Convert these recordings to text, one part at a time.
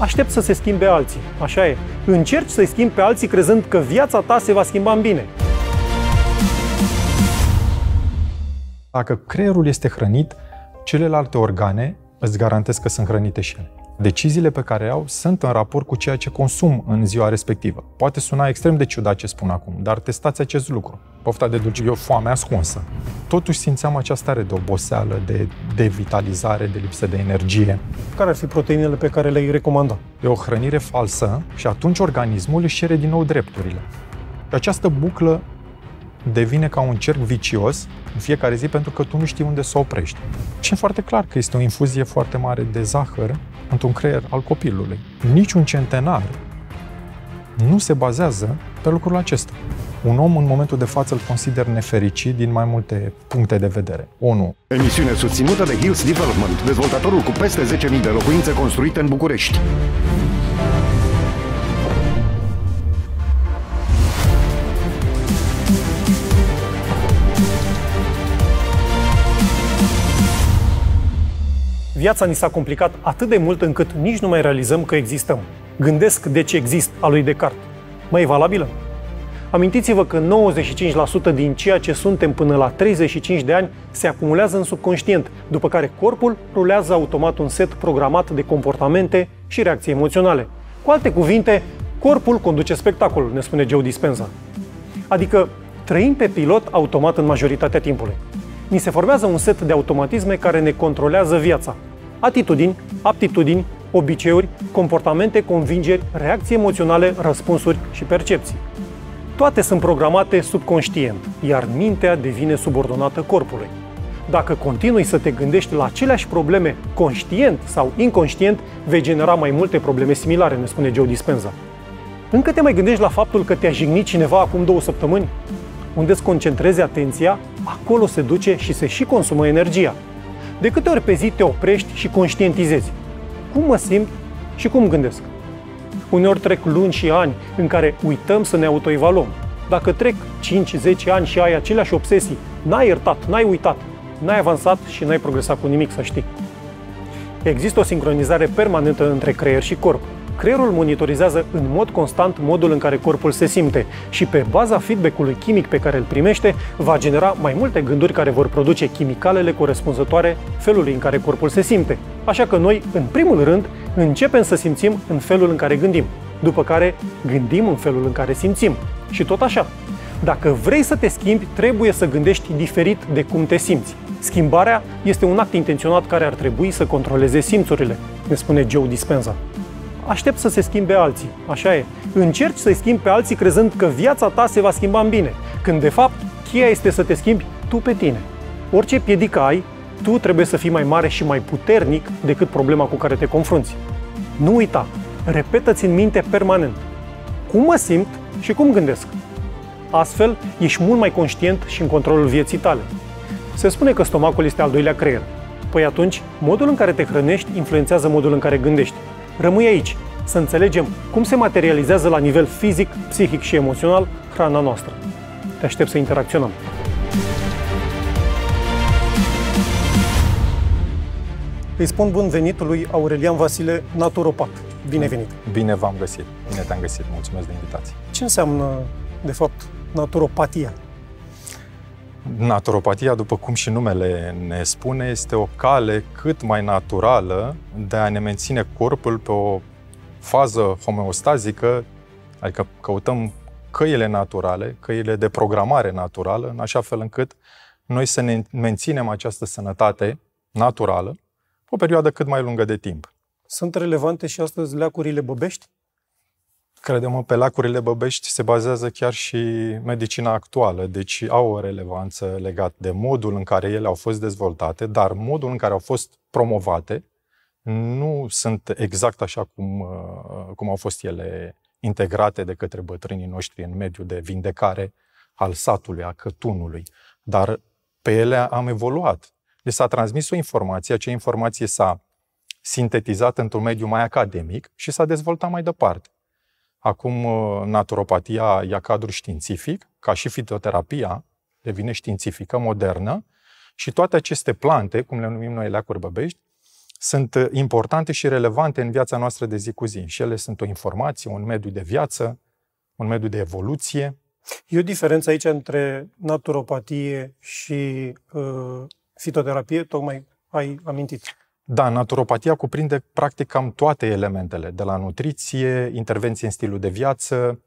aștept să se schimbe alții. Așa e. Încerci să-i schimbi pe alții crezând că viața ta se va schimba în bine. Dacă creierul este hrănit, celelalte organe îți garantez că sunt hrănite și ele deciziile pe care au sunt în raport cu ceea ce consum în ziua respectivă. Poate suna extrem de ciudat ce spun acum, dar testați acest lucru. Pofta de dulce, eu foame ascunsă. Totuși simțeam această stare de oboseală, de devitalizare, de lipsă de energie. Care ar fi proteinele pe care le-ai recomanda? E o hrănire falsă și atunci organismul își cere din nou drepturile. Această buclă devine ca un cerc vicios în fiecare zi pentru că tu nu știi unde să oprești. Și foarte clar că este o infuzie foarte mare de zahăr într-un creier al copilului. Niciun centenar nu se bazează pe lucrul acesta. Un om în momentul de față îl consider nefericit din mai multe puncte de vedere. 1. Emisiune susținută de Hills Development, dezvoltatorul cu peste 10.000 de locuințe construite în București. viața ni s-a complicat atât de mult încât nici nu mai realizăm că existăm. Gândesc de ce exist a lui Descartes. Mai e valabilă? Amintiți-vă că 95% din ceea ce suntem până la 35 de ani se acumulează în subconștient, după care corpul rulează automat un set programat de comportamente și reacții emoționale. Cu alte cuvinte, corpul conduce spectacolul, ne spune Joe Dispenza. Adică trăim pe pilot automat în majoritatea timpului. Ni se formează un set de automatisme care ne controlează viața, atitudini, aptitudini, obiceiuri, comportamente, convingeri, reacții emoționale, răspunsuri și percepții. Toate sunt programate subconștient, iar mintea devine subordonată corpului. Dacă continui să te gândești la aceleași probleme conștient sau inconștient, vei genera mai multe probleme similare, ne spune Joe Dispenza. Încă te mai gândești la faptul că te-a jignit cineva acum două săptămâni? Unde îți concentrezi atenția, acolo se duce și se și consumă energia. De câte ori pe zi te oprești și conștientizezi? Cum mă simt și cum gândesc? Uneori trec luni și ani în care uităm să ne autoevaluăm. Dacă trec 5-10 ani și ai aceleași obsesii, n-ai iertat, n-ai uitat, n-ai avansat și n-ai progresat cu nimic, să știi. Există o sincronizare permanentă între creier și corp. Creierul monitorizează în mod constant modul în care corpul se simte și pe baza feedback-ului chimic pe care îl primește, va genera mai multe gânduri care vor produce chimicalele corespunzătoare felului în care corpul se simte. Așa că noi, în primul rând, începem să simțim în felul în care gândim, după care gândim în felul în care simțim. Și tot așa. Dacă vrei să te schimbi, trebuie să gândești diferit de cum te simți. Schimbarea este un act intenționat care ar trebui să controleze simțurile, ne spune Joe Dispenza aștept să se schimbe alții. Așa e. Încerci să-i schimbi pe alții crezând că viața ta se va schimba în bine, când de fapt cheia este să te schimbi tu pe tine. Orice piedică ai, tu trebuie să fii mai mare și mai puternic decât problema cu care te confrunți. Nu uita, repetă-ți în minte permanent cum mă simt și cum gândesc. Astfel, ești mult mai conștient și în controlul vieții tale. Se spune că stomacul este al doilea creier. Păi atunci, modul în care te hrănești influențează modul în care gândești. Rămâi aici să înțelegem cum se materializează la nivel fizic, psihic și emoțional hrana noastră. Te aștept să interacționăm. Îi spun bun venit lui Aurelian Vasile, naturopat. Bine venit! Bine v-am găsit! Bine te-am găsit! Mulțumesc de invitație! Ce înseamnă, de fapt, naturopatia? Naturopatia, după cum și numele ne spune, este o cale cât mai naturală de a ne menține corpul pe o fază homeostazică, adică căutăm căile naturale, căile de programare naturală, în așa fel încât noi să ne menținem această sănătate naturală o perioadă cât mai lungă de timp. Sunt relevante și astăzi leacurile băbești? Crede-mă, pe lacurile băbești se bazează chiar și medicina actuală, deci au o relevanță legată de modul în care ele au fost dezvoltate, dar modul în care au fost promovate nu sunt exact așa cum, uh, cum au fost ele integrate de către bătrânii noștri în mediul de vindecare al satului, a cătunului. Dar pe ele am evoluat. Deci s-a transmis o informație, acea informație s-a sintetizat într-un mediu mai academic și s-a dezvoltat mai departe. Acum, uh, naturopatia ia cadru științific, ca și fitoterapia devine științifică, modernă, și toate aceste plante, cum le numim noi leacuri băbești, sunt uh, importante și relevante în viața noastră de zi cu zi. Și ele sunt o informație, un mediu de viață, un mediu de evoluție. E o diferență aici între naturopatie și uh, fitoterapie, tocmai ai amintit. Da, naturopatia cuprinde practic cam toate elementele, de la nutriție, intervenție în stilul de viață,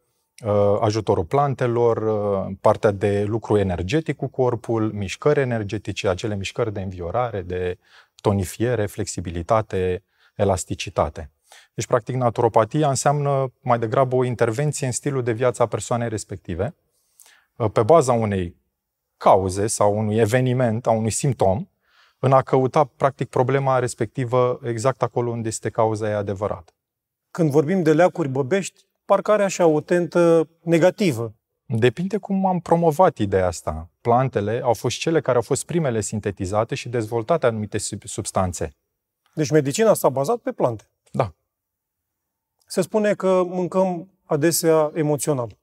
uh, ajutorul plantelor, uh, partea de lucru energetic cu corpul, mișcări energetice, acele mișcări de înviorare, de tonifiere, flexibilitate, elasticitate. Deci, practic, naturopatia înseamnă mai degrabă o intervenție în stilul de viață a persoanei respective, uh, pe baza unei cauze sau unui eveniment, a unui simptom, în a căuta, practic, problema respectivă exact acolo unde este cauza e adevărată. Când vorbim de leacuri băbești, parcă are așa o tentă negativă. Depinde cum am promovat ideea asta. Plantele au fost cele care au fost primele sintetizate și dezvoltate anumite substanțe. Deci medicina s-a bazat pe plante. Da. Se spune că mâncăm adesea emoțional.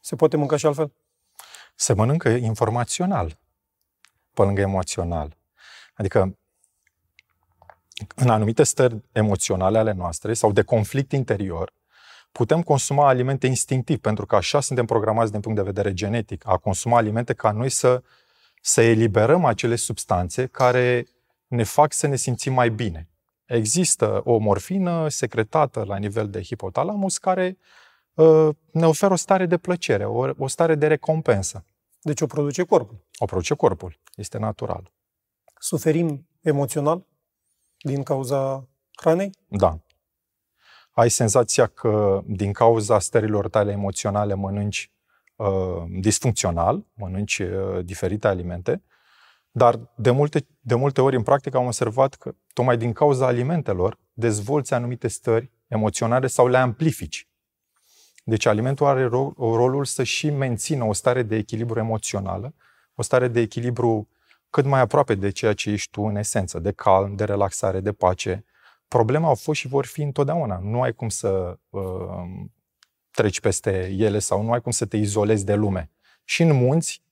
Se poate mânca și altfel? Se mănâncă informațional pe lângă emoțional. Adică, în anumite stări emoționale ale noastre sau de conflict interior, putem consuma alimente instinctiv, pentru că așa suntem programați din punct de vedere genetic, a consuma alimente ca noi să, să eliberăm acele substanțe care ne fac să ne simțim mai bine. Există o morfină secretată la nivel de hipotalamus care uh, ne oferă o stare de plăcere, o, o stare de recompensă. Deci o produce corpul. O produce corpul. Este natural. Suferim emoțional din cauza hranei? Da. Ai senzația că din cauza stărilor tale emoționale mănânci uh, disfuncțional, mănânci uh, diferite alimente, dar de multe, de multe ori în practică am observat că tocmai din cauza alimentelor dezvolți anumite stări emoționale sau le amplifici. Deci alimentul are ro- rolul să și mențină o stare de echilibru emoțională, o stare de echilibru cât mai aproape de ceea ce ești tu în esență, de calm, de relaxare, de pace. Problema au fost și vor fi întotdeauna. Nu ai cum să uh, treci peste ele sau nu ai cum să te izolezi de lume. Și în munți,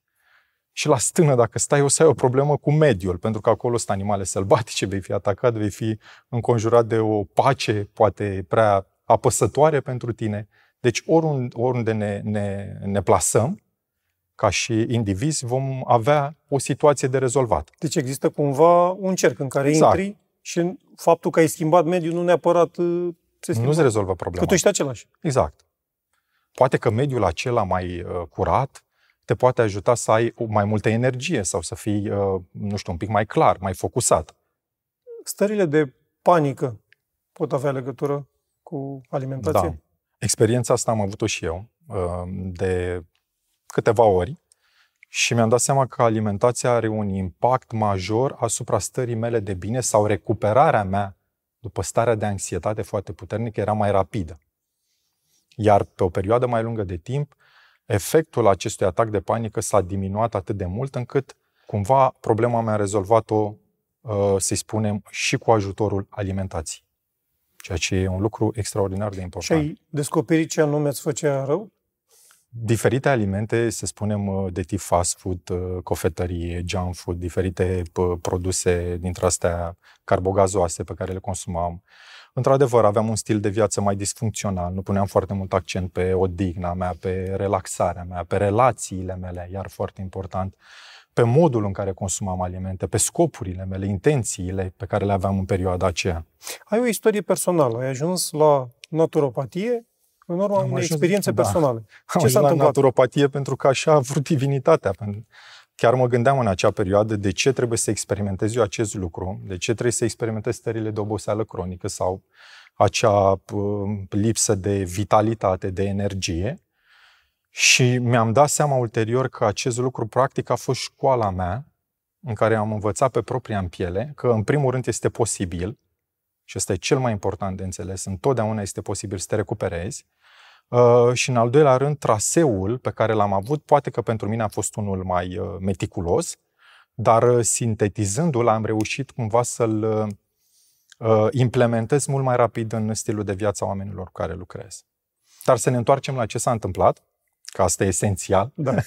și la stână, dacă stai, o să ai o problemă cu mediul, pentru că acolo sunt animale sălbatice, vei fi atacat, vei fi înconjurat de o pace, poate prea apăsătoare pentru tine. Deci oriunde, oriunde ne, ne, ne plasăm, ca și indivizi, vom avea o situație de rezolvat. Deci există cumva un cerc în care exact. intri și faptul că ai schimbat mediul nu neapărat uh, se schimbă. Nu se rezolvă problema. Că tu ești același. Exact. Poate că mediul acela mai uh, curat te poate ajuta să ai mai multă energie sau să fii, uh, nu știu, un pic mai clar, mai focusat. Stările de panică pot avea legătură cu alimentația? Da. Experiența asta am avut-o și eu uh, de câteva ori și mi-am dat seama că alimentația are un impact major asupra stării mele de bine sau recuperarea mea după starea de anxietate foarte puternică era mai rapidă. Iar pe o perioadă mai lungă de timp, efectul acestui atac de panică s-a diminuat atât de mult încât cumva problema mea a rezolvat-o, uh, să-i spunem, și cu ajutorul alimentației ceea ce e un lucru extraordinar de important. Și ai descoperit ce anume îți făcea rău? Diferite alimente, să spunem, uh, de tip fast food, uh, cofetărie, junk food, diferite produse dintre astea carbogazoase pe care le consumam. Într-adevăr, aveam un stil de viață mai disfuncțional, nu puneam foarte mult accent pe odihna mea, pe relaxarea mea, pe relațiile mele, iar foarte important, pe modul în care consumam alimente, pe scopurile mele, intențiile pe care le aveam în perioada aceea. Ai o istorie personală, ai ajuns la naturopatie în urma unei experiențe da. personale. Ce Am ajuns s-a la întâmplat? naturopatie pentru că așa a vrut divinitatea. Chiar mă gândeam în acea perioadă de ce trebuie să experimentez eu acest lucru, de ce trebuie să experimentez stările de oboseală cronică sau acea lipsă de vitalitate, de energie și mi-am dat seama ulterior că acest lucru practic a fost școala mea în care am învățat pe propria în piele că în primul rând este posibil și ăsta e cel mai important de înțeles, întotdeauna este posibil să te recuperezi uh, și în al doilea rând traseul pe care l-am avut poate că pentru mine a fost unul mai uh, meticulos, dar uh, sintetizându-l am reușit cumva să-l implementez mult mai rapid în stilul de viață a oamenilor cu care lucrez. Dar să ne întoarcem la ce s-a întâmplat că asta e esențial, da.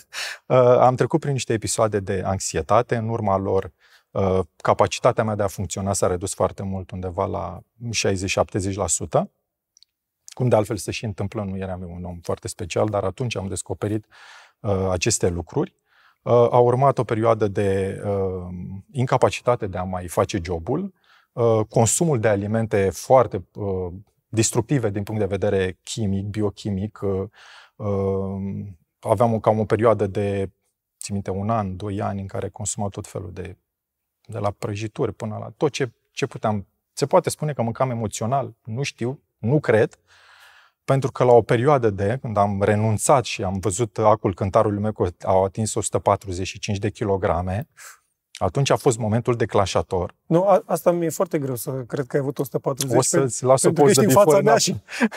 Uh, am trecut prin niște episoade de anxietate, în urma lor uh, capacitatea mea de a funcționa s-a redus foarte mult, undeva la 60-70%, cum de altfel se și întâmplă, nu eram eu un om foarte special, dar atunci am descoperit uh, aceste lucruri. A urmat o perioadă de incapacitate de a mai face jobul, consumul de alimente foarte destructive din punct de vedere chimic, biochimic, Aveam cam o perioadă de, țin minte, un an, doi ani în care consumam tot felul de, de la prăjituri până la tot ce, ce puteam. Se poate spune că mâncam emoțional, nu știu, nu cred, pentru că la o perioadă de, când am renunțat și am văzut acul cântarului meu că au atins 145 de kilograme, atunci a fost momentul declanșator. Nu, a, asta mi-e foarte greu să cred că ai avut 140. O să-ți las o poză before and after.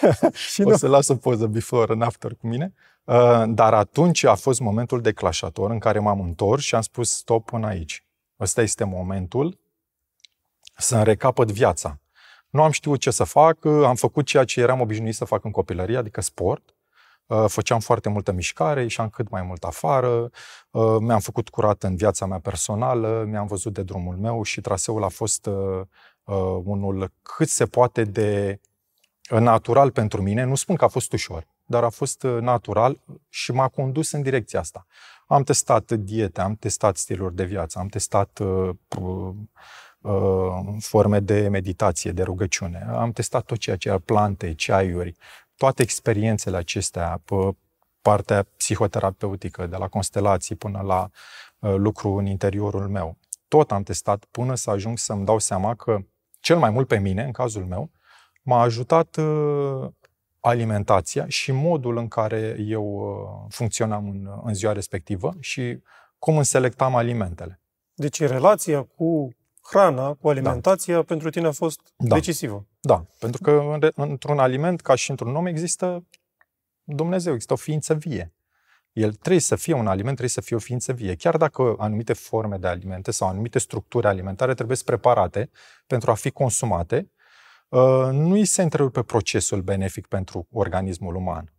și o să las o poză before and after cu mine. Uh, dar atunci a fost momentul declanșator în care m-am întors și am spus stop până aici. Ăsta este momentul să-mi recapăt viața. Nu am știut ce să fac, am făcut ceea ce eram obișnuit să fac în copilărie, adică sport. Uh, făceam foarte multă mișcare, ieșeam cât mai mult afară, uh, mi-am făcut curat în viața mea personală, mi-am văzut de drumul meu și traseul a fost uh, unul cât se poate de natural pentru mine. Nu spun că a fost ușor, dar a fost natural și m-a condus în direcția asta. Am testat diete, am testat stiluri de viață, am testat uh, uh, forme de meditație, de rugăciune, am testat tot ceea ce era plante, ceaiuri, toate experiențele acestea, pe partea psihoterapeutică, de la constelații până la uh, lucru în interiorul meu, tot am testat până să ajung să-mi dau seama că, cel mai mult pe mine, în cazul meu, m-a ajutat uh, alimentația și modul în care eu uh, funcționam în, în ziua respectivă și cum îmi selectam alimentele. Deci relația cu hrana cu alimentația da. pentru tine a fost da. decisivă. Da, pentru că într-un aliment, ca și într-un om, există Dumnezeu, există o ființă vie. El trebuie să fie un aliment, trebuie să fie o ființă vie. Chiar dacă anumite forme de alimente sau anumite structuri alimentare trebuie preparate pentru a fi consumate, uh, nu îi se întrerupe procesul benefic pentru organismul uman.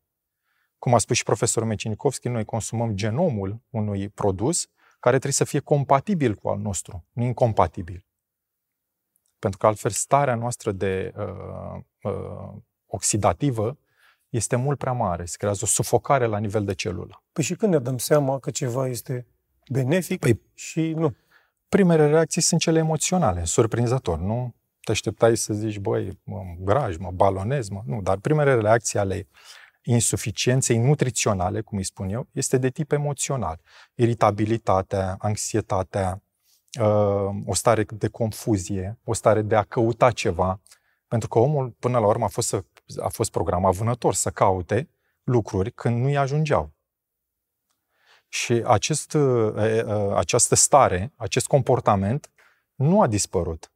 Cum a spus și profesorul Mecinikovski, noi consumăm genomul unui produs care trebuie să fie compatibil cu al nostru, nu incompatibil. Pentru că altfel starea noastră de uh, uh, oxidativă este mult prea mare, se creează o sufocare la nivel de celulă. Păi și când ne dăm seama că ceva este benefic păi, și nu? Primele reacții sunt cele emoționale, surprinzător, nu? Te așteptai să zici, băi, mă graj, mă balonez, mă... Nu, dar primele reacții ale insuficienței nutriționale, cum îi spun eu, este de tip emoțional. Iritabilitatea, anxietatea, uh, o stare de confuzie, o stare de a căuta ceva, pentru că omul, până la urmă, a fost, să, a fost programat vânător să caute lucruri când nu-i ajungeau. Și acest, uh, uh, această stare, acest comportament nu a dispărut.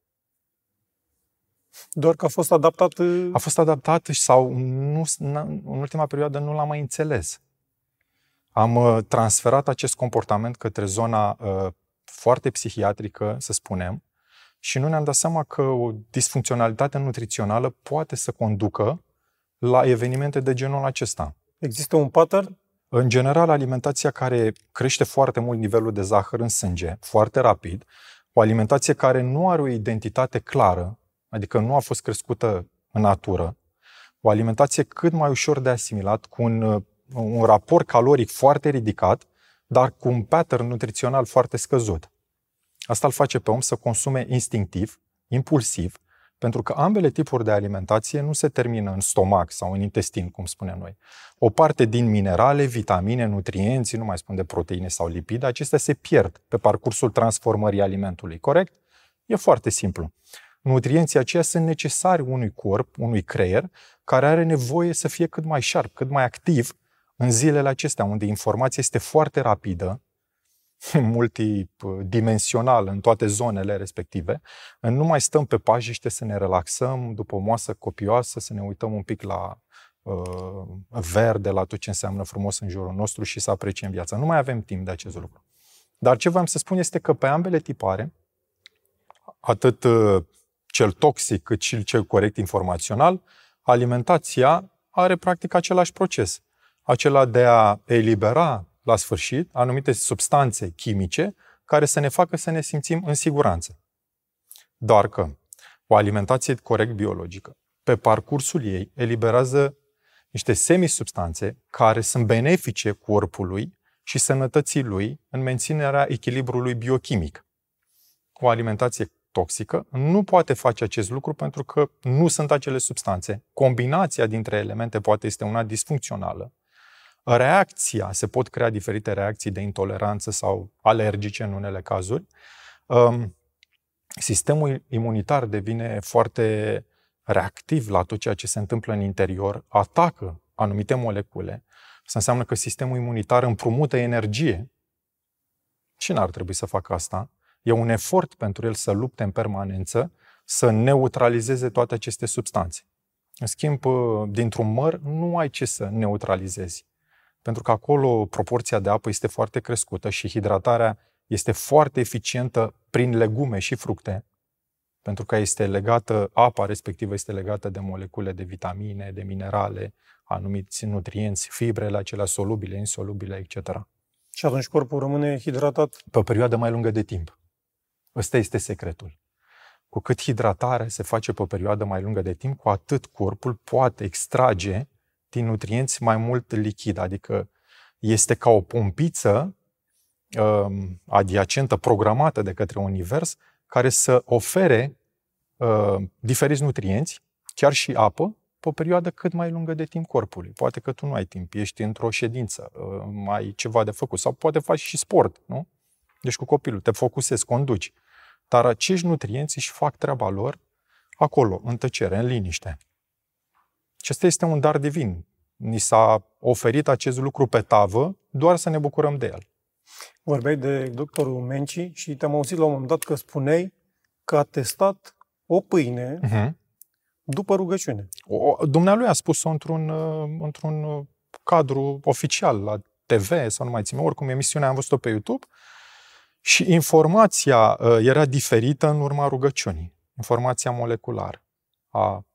Doar că a fost adaptat... Uh, a fost adaptat sau nu, în ultima perioadă nu l-am mai înțeles. Am uh, transferat acest comportament către zona uh, foarte psihiatrică, să spunem, și nu ne-am dat seama că o disfuncționalitate nutrițională poate să conducă la evenimente de genul acesta. Există un pattern? În general, alimentația care crește foarte mult nivelul de zahăr în sânge, foarte rapid, o alimentație care nu are o identitate clară, adică nu a fost crescută în natură, o alimentație cât mai ușor de asimilat, cu un, uh, un raport caloric foarte ridicat, dar cu un pattern nutrițional foarte scăzut. Asta îl face pe om să consume instinctiv, impulsiv, pentru că ambele tipuri de alimentație nu se termină în stomac sau în intestin, cum spunem noi. O parte din minerale, vitamine, nutrienți, nu mai spun de proteine sau lipide, acestea se pierd pe parcursul transformării alimentului, corect? E foarte simplu. Nutrienții aceia sunt necesari unui corp, unui creier, care are nevoie să fie cât mai șarp, cât mai activ în zilele acestea, unde informația este foarte rapidă, multidimensional în toate zonele respective, nu mai stăm pe pajiște să ne relaxăm după o moasă copioasă, să ne uităm un pic la uh, verde, la tot ce înseamnă frumos în jurul nostru și să apreciem viața. Nu mai avem timp de acest lucru. Dar ce vreau să spun este că pe ambele tipare, atât uh, cel toxic, cât și cel corect informațional, alimentația are practic același proces. Acela de a elibera la sfârșit anumite substanțe chimice care să ne facă să ne simțim în siguranță. Doar că o alimentație corect biologică, pe parcursul ei, eliberează niște semisubstanțe care sunt benefice corpului și sănătății lui în menținerea echilibrului biochimic. O alimentație toxică, nu poate face acest lucru pentru că nu sunt acele substanțe. Combinația dintre elemente poate este una disfuncțională. Reacția, se pot crea diferite reacții de intoleranță sau alergice în unele cazuri. Um, sistemul imunitar devine foarte reactiv la tot ceea ce se întâmplă în interior, atacă anumite molecule. Asta înseamnă că sistemul imunitar împrumută energie. Și n-ar trebui să facă asta. E un efort pentru el să lupte în permanență, să neutralizeze toate aceste substanțe. În schimb, uh, dintr-un măr nu ai ce să neutralizezi, pentru că acolo proporția de apă este foarte crescută și hidratarea este foarte eficientă prin legume și fructe, pentru că este legată, apa respectivă este legată de molecule de vitamine, de minerale, anumiți nutrienți, fibrele acelea solubile, insolubile, etc. Și atunci corpul rămâne hidratat? Pe o perioadă mai lungă de timp. Ăsta este secretul. Cu cât hidratarea se face pe o perioadă mai lungă de timp, cu atât corpul poate extrage din nutrienți mai mult lichid, adică este ca o pompiță um, adiacentă, programată de către univers, care să ofere uh, diferiți nutrienți, chiar și apă, pe o perioadă cât mai lungă de timp corpului. Poate că tu nu ai timp, ești într-o ședință, uh, ai ceva de făcut sau poate faci și sport, nu? Deci cu copilul, te focusezi, conduci. Dar acești nutrienți își fac treaba lor acolo, în tăcere, în liniște. asta este un dar divin. Ni s-a oferit acest lucru pe tavă, doar să ne bucurăm de el. Vorbeai de doctorul Menci și te-am auzit la un moment dat că spuneai că a testat o pâine uh-huh. după rugăciune. O, dumnealui a spus-o într-un, uh, într-un uh, cadru oficial la TV sau nu mai țin, oricum emisiunea am văzut-o pe YouTube și informația ă, era diferită în urma rugăciunii, informația moleculară a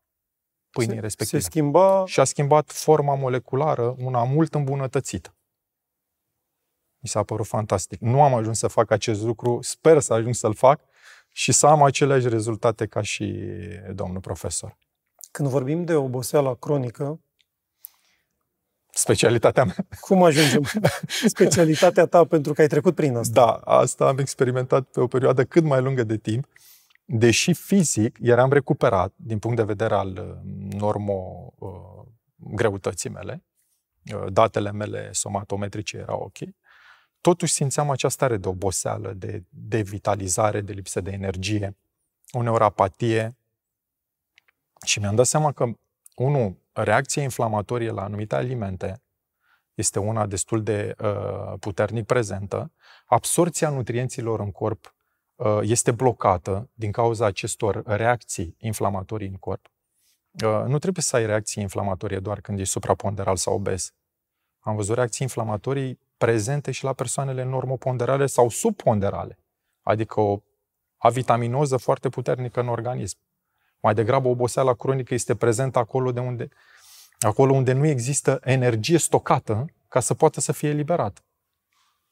pâinii se, respective. Se schimba... Și a schimbat forma moleculară, una mult îmbunătățită. Mi s-a părut fantastic. Nu am ajuns să fac acest lucru, sper să ajung să-l fac și să am aceleași rezultate ca și domnul profesor. Când vorbim de oboseala cronică, specialitatea mea. Cum ajungem? Specialitatea ta pentru că ai trecut prin asta. Da, asta am experimentat pe o perioadă cât mai lungă de timp, deși fizic eram recuperat din punct de vedere al uh, normo uh, greutății mele, uh, datele mele somatometrice erau ok, totuși simțeam această stare de oboseală, de, de vitalizare, de lipsă de energie, uneori apatie și mi-am dat seama că 1. Reacția inflamatorie la anumite alimente este una destul de uh, puternic prezentă. Absorția nutrienților în corp uh, este blocată din cauza acestor reacții inflamatorii în corp. Uh, nu trebuie să ai reacții inflamatorie doar când ești supraponderal sau obez. Am văzut reacții inflamatorii prezente și la persoanele normoponderale sau subponderale, adică o avitaminoză foarte puternică în organism. Mai degrabă oboseala cronică este prezentă acolo, de unde, acolo unde nu există energie stocată ca să poată să fie eliberată.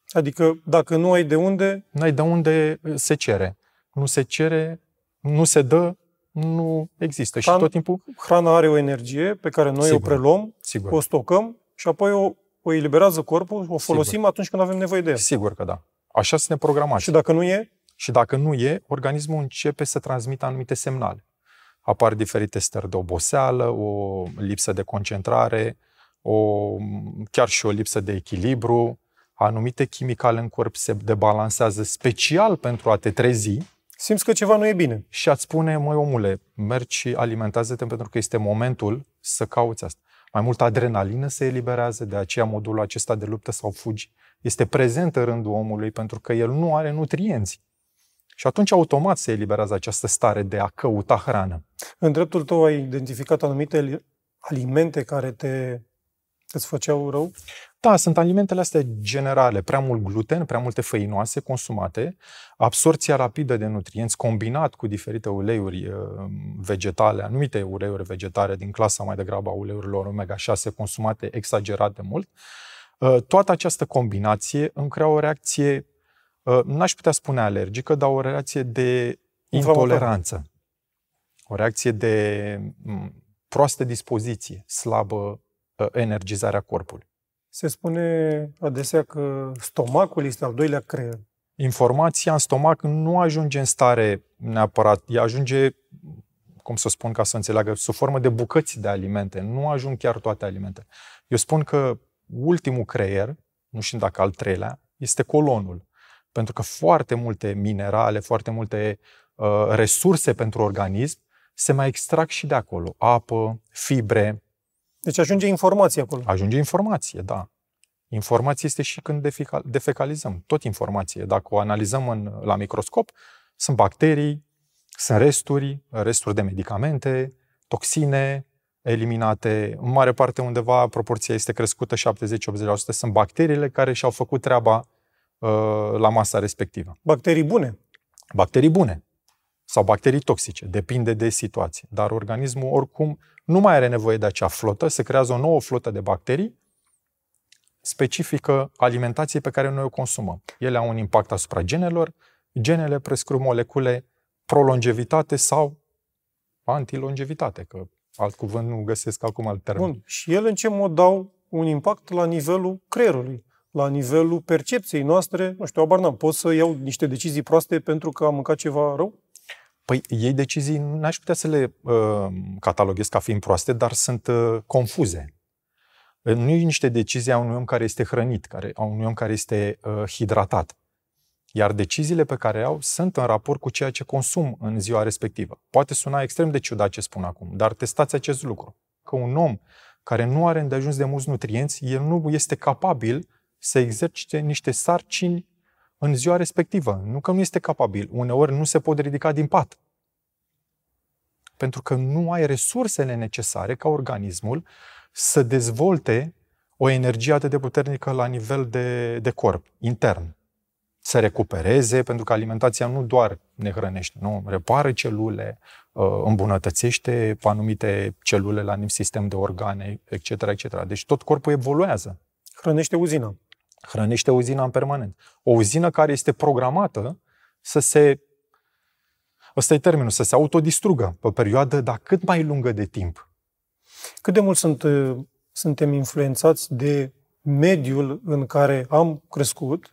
Adică dacă nu ai de unde... Nu ai de unde uh, se cere. Nu se cere, nu se dă, nu există. Hran, și tot timpul... Hrana are o energie pe care noi sigur, o preluăm, sigur. o stocăm și apoi o, o eliberează corpul, o folosim sigur. atunci când avem nevoie de ea. Sigur că da. Așa ne programați. Și dacă nu e? Și dacă nu e, organismul începe să transmită anumite semnale apar diferite stări de oboseală, o lipsă de concentrare, o, chiar și o lipsă de echilibru. Anumite chimicale în corp se debalansează special pentru a te trezi. Simți că ceva nu e bine. Și ați spune, măi omule, mergi și alimentează-te pentru că este momentul să cauți asta. Mai mult adrenalină se eliberează, de aceea modul acesta de luptă sau fugi este prezent în rândul omului pentru că el nu are nutrienți. Și atunci automat se eliberează această stare de a căuta hrană. În dreptul tău ai identificat anumite alimente care te îți făceau rău? Da, sunt alimentele astea generale, prea mult gluten, prea multe făinoase consumate, absorția rapidă de nutrienți combinat cu diferite uleiuri uh, vegetale, anumite uleiuri vegetale din clasa mai degrabă a uleiurilor omega-6 consumate exagerat de mult, uh, toată această combinație îmi crea o reacție Uh, n-aș putea spune alergică, dar o reacție de intoleranță. O reacție de proastă dispoziție, slabă uh, energizarea corpului. Se spune adesea că stomacul este al doilea creier. Informația în stomac nu ajunge în stare neapărat, ea ajunge, cum să spun ca să înțeleagă, sub formă de bucăți de alimente, nu ajung chiar toate alimentele. Eu spun că ultimul creier, nu știu dacă al treilea, este colonul pentru că foarte multe minerale, foarte multe uh, resurse pentru organism se mai extrag și de acolo. Apă, fibre. Deci ajunge informație acolo. Ajunge informație, da. Informație este și când defecalizăm. Tot informație. Dacă o analizăm în, la microscop, sunt bacterii, sunt resturi, resturi de medicamente, toxine eliminate. În mare parte undeva proporția este crescută, 70-80% sunt bacteriile care și-au făcut treaba Uh, la masa respectivă. Bacterii bune? Bacterii bune sau bacterii toxice, depinde de situație. Dar organismul oricum nu mai are nevoie de acea flotă, se creează o nouă flotă de bacterii specifică alimentației pe care noi o consumăm. Ele au un impact asupra genelor, genele prescriu molecule prolongevitate sau antilongevitate, că alt cuvânt nu găsesc acum alt termen. Bun. Și ele în ce mod dau un impact la nivelul creierului? la nivelul percepției noastre, nu știu, abar n-am, pot să iau niște decizii proaste pentru că am mâncat ceva rău? Păi ei decizii n-aș putea să le uh, cataloghez ca fiind proaste, dar sunt uh, confuze. Uh, nu e niște decizii a unui om care este hrănit, care, a unui om care este uh, hidratat. Iar deciziile pe care au sunt în raport cu ceea ce consum în ziua respectivă. Poate suna extrem de ciudat ce spun acum, dar testați acest lucru. Că un om care nu are îndeajuns de mulți nutrienți, el nu este capabil să exercite niște sarcini în ziua respectivă. Nu că nu este capabil, uneori nu se pot ridica din pat. Pentru că nu ai resursele necesare ca organismul să dezvolte o energie atât de puternică la nivel de, de corp, intern. Să recupereze, pentru că alimentația nu doar ne hrănește, nu? Repară celule, ă, îmbunătățește anumite celule la sistem de organe, etc., etc. Deci tot corpul evoluează. Hrănește uzina hrănește uzina în permanent. O uzină care este programată să se Ăsta e termenul, să se autodistrugă pe o perioadă, dar cât mai lungă de timp. Cât de mult sunt, uh, suntem influențați de mediul în care am crescut,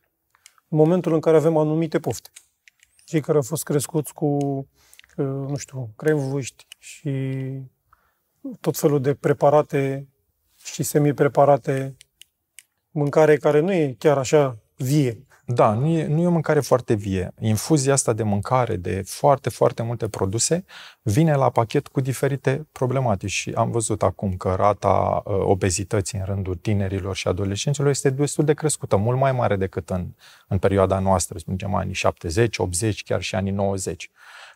în momentul în care avem anumite pofte. Cei care au fost crescuți cu, uh, nu știu, cremvuști și tot felul de preparate și semi-preparate mâncare care nu e chiar așa vie. Da, nu e, nu e o mâncare foarte vie. Infuzia asta de mâncare, de foarte, foarte multe produse, vine la pachet cu diferite problematici. Și am văzut acum că rata uh, obezității în rândul tinerilor și adolescenților este destul de crescută, mult mai mare decât în, în perioada noastră, spunem anii 70, 80, chiar și anii 90.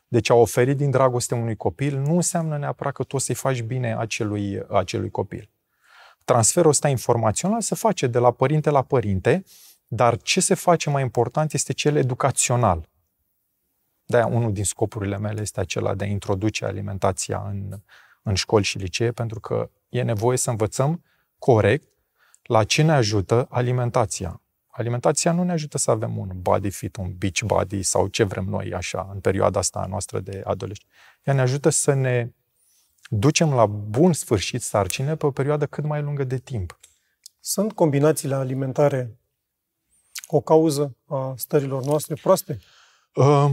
Deci a oferi din dragoste unui copil nu înseamnă neapărat că tu o să-i faci bine acelui, acelui copil transferul ăsta informațional se face de la părinte la părinte, dar ce se face mai important este cel educațional. De-aia unul din scopurile mele este acela de a introduce alimentația în, în școli și licee, pentru că e nevoie să învățăm corect la ce ne ajută alimentația. Alimentația nu ne ajută să avem un body fit, un beach body sau ce vrem noi așa în perioada asta noastră de adolescență. Ea ne ajută să ne ducem la bun sfârșit sarcine pe o perioadă cât mai lungă de timp. Sunt combinațiile alimentare o cauză a stărilor noastre proaste? Uh,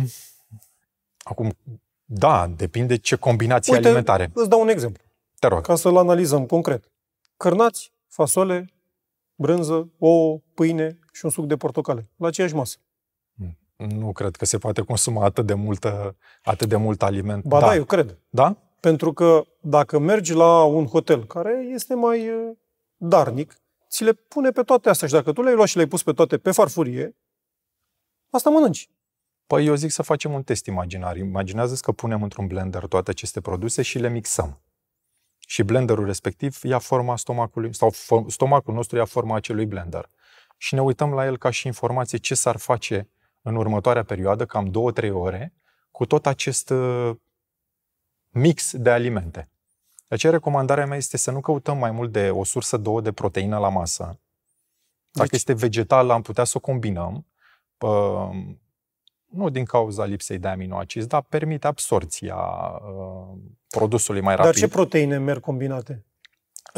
acum, da, depinde ce combinație Uite, alimentare. Îți dau un exemplu. Te rog. Ca să-l analizăm concret. Cărnați, fasole, brânză, ouă, pâine și un suc de portocale. La aceeași masă. Mm, nu cred că se poate consuma atât de multă, atât de mult aliment. Ba da, da eu cred. Da? Pentru că dacă mergi la un hotel care este mai uh, darnic, ți le pune pe toate astea și dacă tu le-ai luat și le-ai pus pe toate pe farfurie, asta mănânci. Păi eu zic să facem un test imaginar. Imaginează-ți că punem într-un blender toate aceste produse și le mixăm. Și blenderul respectiv ia forma stomacului, sau stomacul nostru ia forma acelui blender. Și ne uităm la el ca și informație ce s-ar face în următoarea perioadă, cam 2-3 ore, cu tot acest uh, mix de alimente. De deci, aceea, recomandarea mea este să nu căutăm mai mult de o sursă, două de proteină la masă. Dacă deci... este vegetală, am putea să o combinăm. Uh, nu din cauza lipsei de aminoacizi, dar permite absorția uh, produsului mai rapid. Dar ce proteine merg combinate?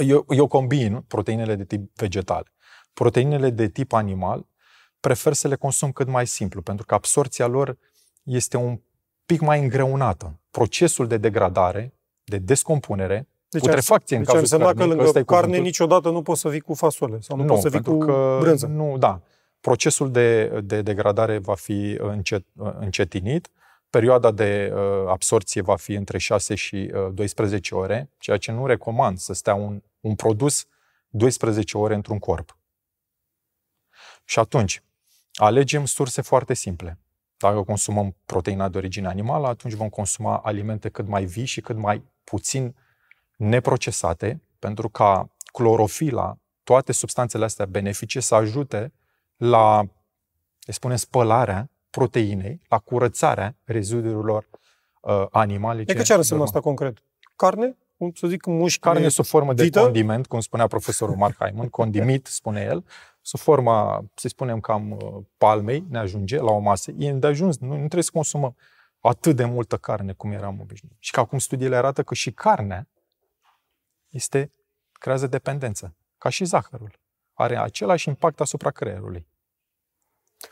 Eu, eu combin proteinele de tip vegetal. Proteinele de tip animal prefer să le consum cât mai simplu, pentru că absorția lor este un pic mai îngreunată procesul de degradare, de descompunere, deci putrefacție ar, în deci cazul ar Deci că lângă carne cuvântul. niciodată nu poți să vii cu fasole sau nu, nu poți să vii cu că, brânză. Nu, da. Procesul de, de degradare va fi încet, încetinit, perioada de uh, absorție va fi între 6 și uh, 12 ore, ceea ce nu recomand să stea un, un produs 12 ore într-un corp. Și atunci, alegem surse foarte simple. Dacă consumăm proteina de origine animală, atunci vom consuma alimente cât mai vii și cât mai puțin neprocesate, pentru ca clorofila, toate substanțele astea benefice, să ajute la, să spunem, spălarea proteinei, la curățarea rezidurilor uh, animale. De ce are însemna asta concret? Carne? Cum să zic, mușchi? Carne sub formă de vită? condiment, cum spunea profesorul Mark Hyman, condimit, spune el, sub forma, să spunem, cam uh, palmei, ne ajunge la o masă, e ajuns, nu, nu trebuie să consumăm atât de multă carne cum eram obișnuit. Și că acum studiile arată că și carnea este, creează dependență, ca și zahărul. Are același impact asupra creierului.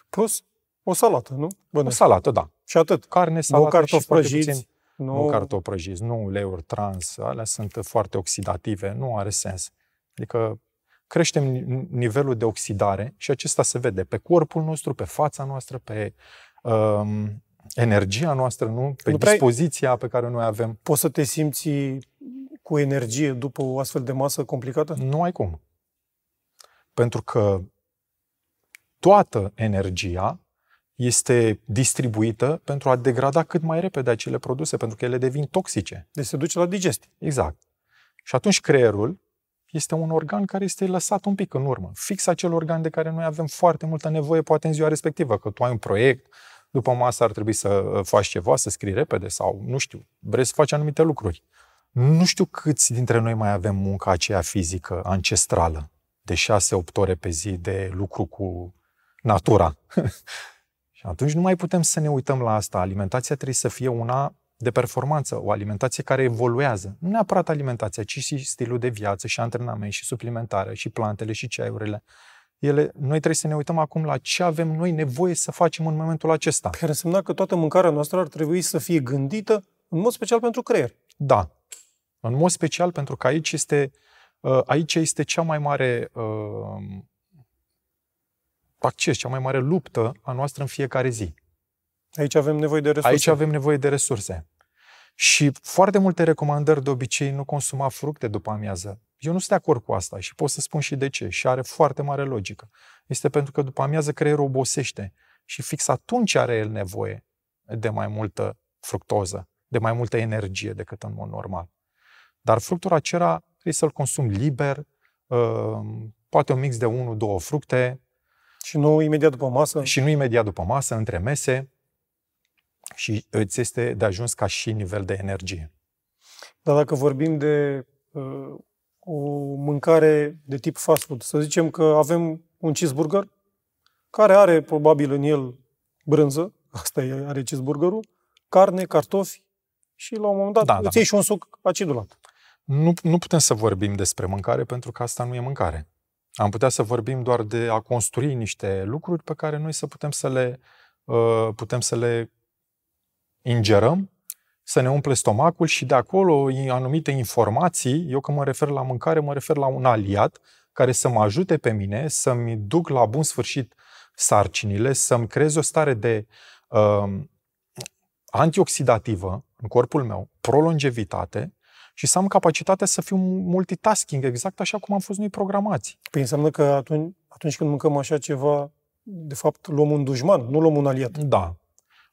Plus o salată, nu? Bănesc. O salată, da. Și atât. Carne, salată nu cartof și prăjiți, puțin, nu... nu cartofi prăjiți, nu uleiuri trans, alea sunt foarte oxidative, nu are sens. Adică creștem nivelul de oxidare și acesta se vede pe corpul nostru, pe fața noastră, pe um, energia noastră, nu? Pe nu dispoziția pe care noi avem. Poți să te simți cu energie după o astfel de masă complicată? Nu ai cum. Pentru că toată energia este distribuită pentru a degrada cât mai repede acele produse, pentru că ele devin toxice. Deci se duce la digestie. Exact. Și atunci creierul este un organ care este lăsat un pic în urmă. Fix acel organ de care noi avem foarte multă nevoie, poate în ziua respectivă, că tu ai un proiect, după masă ar trebui să uh, faci ceva, să scrii repede sau, nu știu, vrei să faci anumite lucruri. Nu știu câți dintre noi mai avem munca aceea fizică, ancestrală, de 6-8 ore pe zi de lucru cu natura. și atunci nu mai putem să ne uităm la asta. Alimentația trebuie să fie una de performanță, o alimentație care evoluează. Nu neapărat alimentația, ci și stilul de viață, și antrenament, și suplimentare, și plantele, și ceaiurile. Ele, noi trebuie să ne uităm acum la ce avem noi nevoie să facem în momentul acesta. Care însemna că toată mâncarea noastră ar trebui să fie gândită în mod special pentru creier. Da. În mod special pentru că aici este, uh, aici este cea mai mare uh, acces, cea mai mare luptă a noastră în fiecare zi. Aici avem nevoie de resurse. Aici avem nevoie de resurse. Și foarte multe recomandări de obicei nu consuma fructe după amiază. Eu nu sunt de acord cu asta și pot să spun și de ce. Și are foarte mare logică. Este pentru că după amiază creierul obosește și fix atunci are el nevoie de mai multă fructoză, de mai multă energie decât în mod normal. Dar fructul acela trebuie să-l consumi liber, uh, poate un mix de 1-2 fructe. Și nu imediat după masă? Și nu imediat după masă, între mese și îți este de ajuns ca și nivel de energie. Dar dacă vorbim de uh, o mâncare de tip fast food, să zicem că avem un cheeseburger care are probabil în el brânză, asta e, are cheeseburgerul, carne, cartofi și la un moment dat da, da. îți da. iei și un suc acidulat. Nu, nu putem să vorbim despre mâncare pentru că asta nu e mâncare. Am putea să vorbim doar de a construi niște lucruri pe care noi să putem să le, uh, putem să le ingerăm, să ne umple stomacul și de acolo anumite informații, eu când mă refer la mâncare, mă refer la un aliat care să mă ajute pe mine să-mi duc la bun sfârșit sarcinile, să-mi creez o stare de uh, antioxidativă în corpul meu, prolongevitate și să am capacitatea să fiu multitasking, exact așa cum am fost noi programați. Păi înseamnă că atunci, atunci când mâncăm așa ceva, de fapt luăm un dușman, nu luăm un aliat. Da,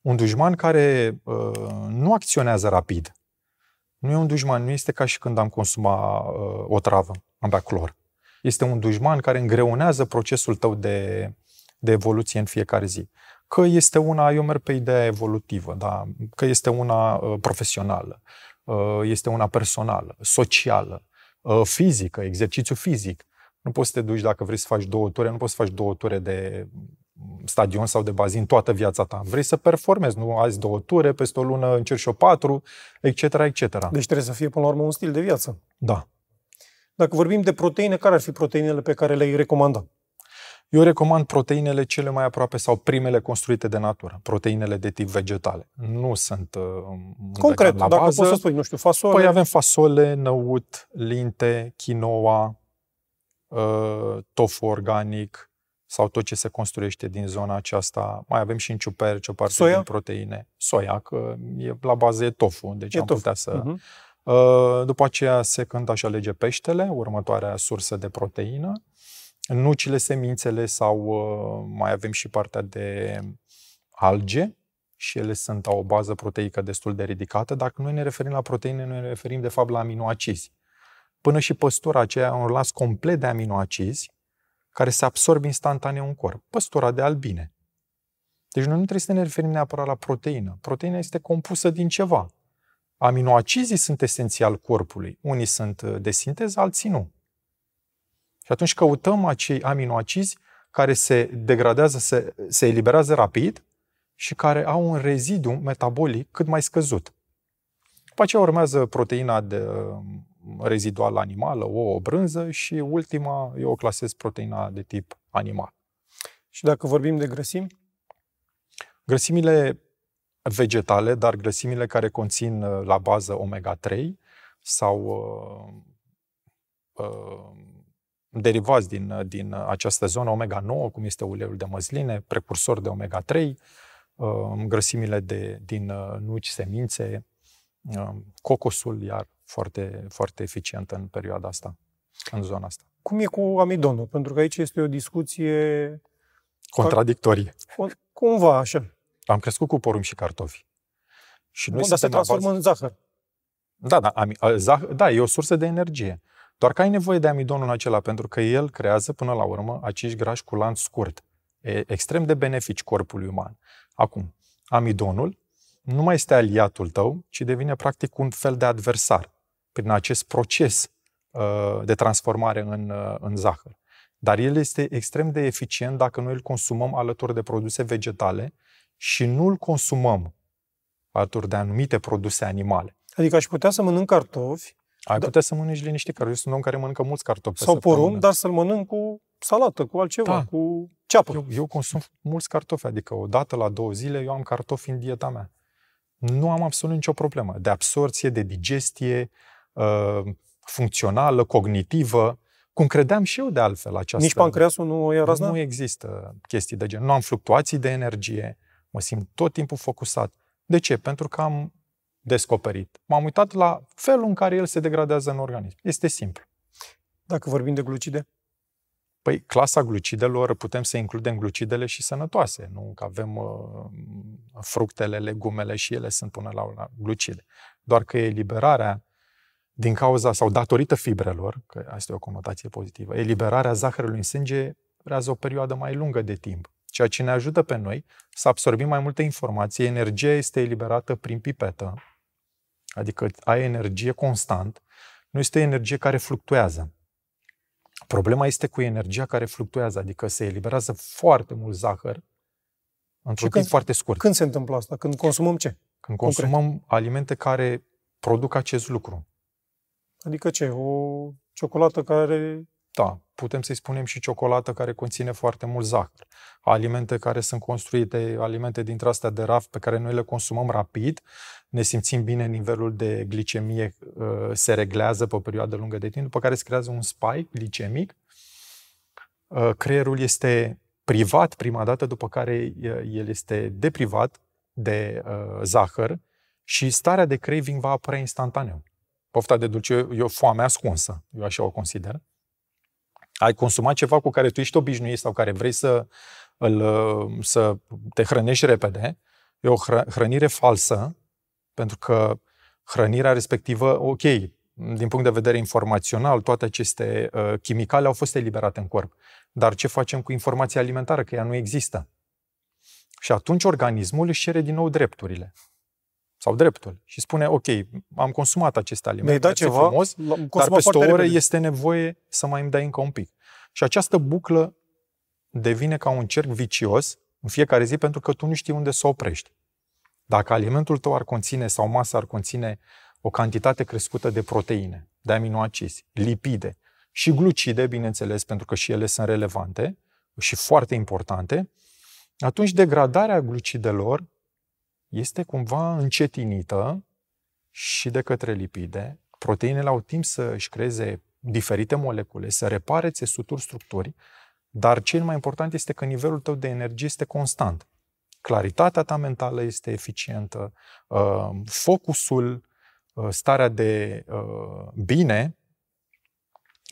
un dușman care uh, nu acționează rapid. Nu e un dușman, nu este ca și când am consumat uh, o travă, am bea clor. Este un dușman care îngreunează procesul tău de, de evoluție în fiecare zi. Că este una, eu merg pe ideea evolutivă, da? că este una uh, profesională, uh, este una personală, socială, uh, fizică, exercițiu fizic. Nu poți să te duci dacă vrei să faci două ture, nu poți să faci două ture de stadion sau de bazin toată viața ta. Vrei să performezi, nu? Azi două ture, peste o lună încerci și o patru, etc., etc. Deci trebuie să fie, până la urmă, un stil de viață. Da. Dacă vorbim de proteine, care ar fi proteinele pe care le-ai recomanda? Eu recomand proteinele cele mai aproape sau primele construite de natură, proteinele de tip vegetale. Nu sunt uh, concret, la dacă bază. poți să spui, nu știu, fasole. Păi avem fasole, năut, linte, quinoa, uh, tofu organic, sau tot ce se construiește din zona aceasta. Mai avem și în ciuperci o parte Soia? din proteine. Soia, că e la bază e tofu, deci e am tofu. putea să... Uh-huh. După aceea secânda și alege peștele, următoarea sursă de proteină. Nucile, semințele sau uh, mai avem și partea de alge, și ele sunt au o bază proteică destul de ridicată. Dacă noi ne referim la proteine, noi ne referim de fapt la aminoacizi. Până și păstura aceea, un las complet de aminoacizi, care se absorbe instantaneu în corp. Păstura de albine. Deci noi nu trebuie să ne referim neapărat la proteină. Proteina este compusă din ceva. Aminoacizii sunt esențial corpului. Unii sunt uh, de sinteză, alții nu. Și atunci căutăm acei aminoacizi care se degradează, se, se eliberează rapid și care au un rezidu metabolic cât mai scăzut. După aceea urmează proteina de uh, rezidual animală, o brânză și ultima, eu o clasez proteina de tip animal. Și dacă vorbim de grăsimi? Grăsimile vegetale, dar grăsimile care conțin uh, la bază omega-3 sau uh, uh, derivați din, uh, din această zonă omega-9, cum este uleiul de măsline, precursor de omega-3, uh, grăsimile de, din uh, nuci, semințe, cocosul, iar foarte, foarte eficientă în perioada asta, în zona asta. Cum e cu amidonul? Pentru că aici este o discuție... Contradictorie. Cumva așa. Am crescut cu porum și cartofi. Și nu Bun, se transformă în zahăr. Da, da, am, zah, da, e o sursă de energie. Doar că ai nevoie de amidonul acela, pentru că el creează, până la urmă, acești grași cu lanț scurt. E extrem de benefici corpului uman. Acum, amidonul nu mai este aliatul tău, ci devine practic un fel de adversar prin acest proces uh, de transformare în, uh, în zahăr. Dar el este extrem de eficient dacă noi îl consumăm alături de produse vegetale și nu îl consumăm alături de anumite produse animale. Adică aș putea să mănânc cartofi. Ai da. putea să mănânci liniște, că eu sunt un om care mănâncă mulți cartofi. Sau porumb, dar să-l mănânc cu salată, cu altceva, da. cu ceapă. Eu, eu consum mulți cartofi, adică o dată la două zile eu am cartofi în dieta mea. Nu am absolut nicio problemă de absorție, de digestie, Uh, funcțională, cognitivă, cum credeam și eu de altfel această... Nici pancreasul nu era Nu există chestii de genul. Nu am fluctuații de energie, mă simt tot timpul focusat. De ce? Pentru că am descoperit. M-am uitat la felul în care el se degradează în organism. Este simplu. Dacă vorbim de glucide? Păi, clasa glucidelor, putem să includem glucidele și sănătoase, nu? Că avem uh, fructele, legumele și ele sunt până la urmă glucide. Doar că eliberarea din cauza sau datorită fibrelor, că asta e o conotație pozitivă, eliberarea zahărului în sânge durează o perioadă mai lungă de timp, ceea ce ne ajută pe noi să absorbim mai multe informații. Energia este eliberată prin pipetă, adică ai energie constant, nu este energie care fluctuează. Problema este cu energia care fluctuează, adică se eliberează foarte mult zahăr într-un timp foarte scurt. Când se întâmplă asta? Când consumăm ce? Când consumăm Concret. alimente care produc acest lucru. Adică ce? O ciocolată care... Da, putem să-i spunem și ciocolată care conține foarte mult zahăr. Alimente care sunt construite, alimente dintre astea de raft pe care noi le consumăm rapid, ne simțim bine, nivelul de glicemie uh, se reglează pe o perioadă lungă de timp, după care se creează un spike glicemic. Uh, creierul este privat prima dată, după care el este deprivat de uh, zahăr și starea de craving va apărea instantaneu. Pofta de dulce e o foame ascunsă, eu așa o consider. Ai consumat ceva cu care tu ești obișnuit sau care vrei să, îl, să te hrănești repede. E o hrănire falsă, pentru că hrănirea respectivă, ok, din punct de vedere informațional, toate aceste uh, chimicale au fost eliberate în corp. Dar ce facem cu informația alimentară? Că ea nu există. Și atunci organismul își cere din nou drepturile sau dreptul și spune, ok, am consumat aceste alimente, Mi-ai ceva, frumos, dar peste o oră repede. este nevoie să mai îmi dai încă un pic. Și această buclă devine ca un cerc vicios în fiecare zi pentru că tu nu știi unde să oprești. Dacă alimentul tău ar conține sau masa ar conține o cantitate crescută de proteine, de aminoacizi, lipide și glucide, bineînțeles, pentru că și ele sunt relevante și foarte importante, atunci degradarea glucidelor este cumva încetinită și de către lipide. Proteinele au timp să își creeze diferite molecule, să repare țesuturi, structuri, dar cel mai important este că nivelul tău de energie este constant. Claritatea ta mentală este eficientă, uh, focusul, uh, starea de uh, bine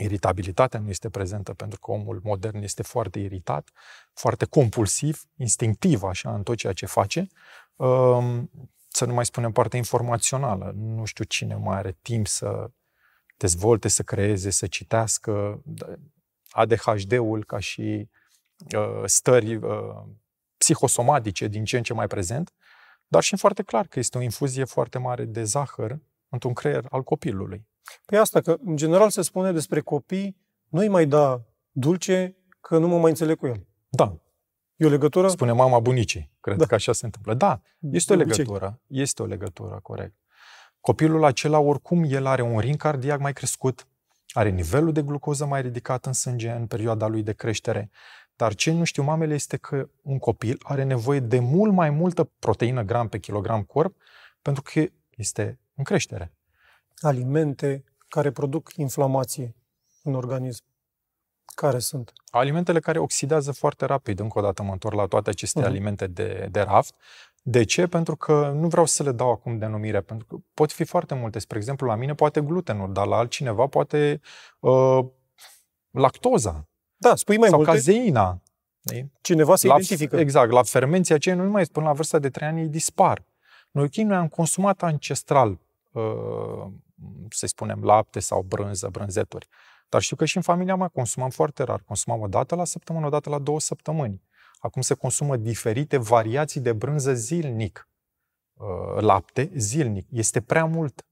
Iritabilitatea nu este prezentă pentru că omul modern este foarte iritat, foarte compulsiv, instinctiv așa în tot ceea ce face. Ehm, să nu mai spunem partea informațională. Nu știu cine mai are timp să dezvolte, să creeze, să citească. ADHD-ul da, ca și uh, stări uh, psihosomatice din ce în ce mai prezent, dar și foarte clar că este o infuzie foarte mare de zahăr într-un creier al copilului. Păi asta, că în general se spune despre copii, nu-i mai da dulce că nu mă mai înțeleg cu el. Da. E o legătură? Spune mama bunicii. Cred da. că așa se întâmplă. Da, este o legătură. Este o legătură, corect. Copilul acela, oricum, el are un rin cardiac mai crescut, are nivelul de glucoză mai ridicat în sânge în perioada lui de creștere. Dar ce nu știu mamele este că un copil are nevoie de mult mai multă proteină gram pe kilogram corp pentru că este în creștere alimente care produc inflamație în organism. Care sunt? Alimentele care oxidează foarte rapid. Încă o dată mă întorc la toate aceste uh-huh. alimente de, de raft. De ce? Pentru că nu vreau să le dau acum denumirea, pentru că pot fi foarte multe. Spre exemplu, la mine poate glutenul, dar la altcineva poate uh, lactoza. Da, spui mai sau multe. cazeina. Cineva se la, identifică. Exact, la fermenții aceia nu mai până la vârsta de 3 ani ei dispar. Noi, ok, noi am consumat ancestral uh, să spunem, lapte sau brânză, brânzeturi. Dar știu că și în familia mea consumam foarte rar. Consumam o dată la săptămână, o dată la două săptămâni. Acum se consumă diferite variații de brânză zilnic. Uh, lapte zilnic. Este prea mult.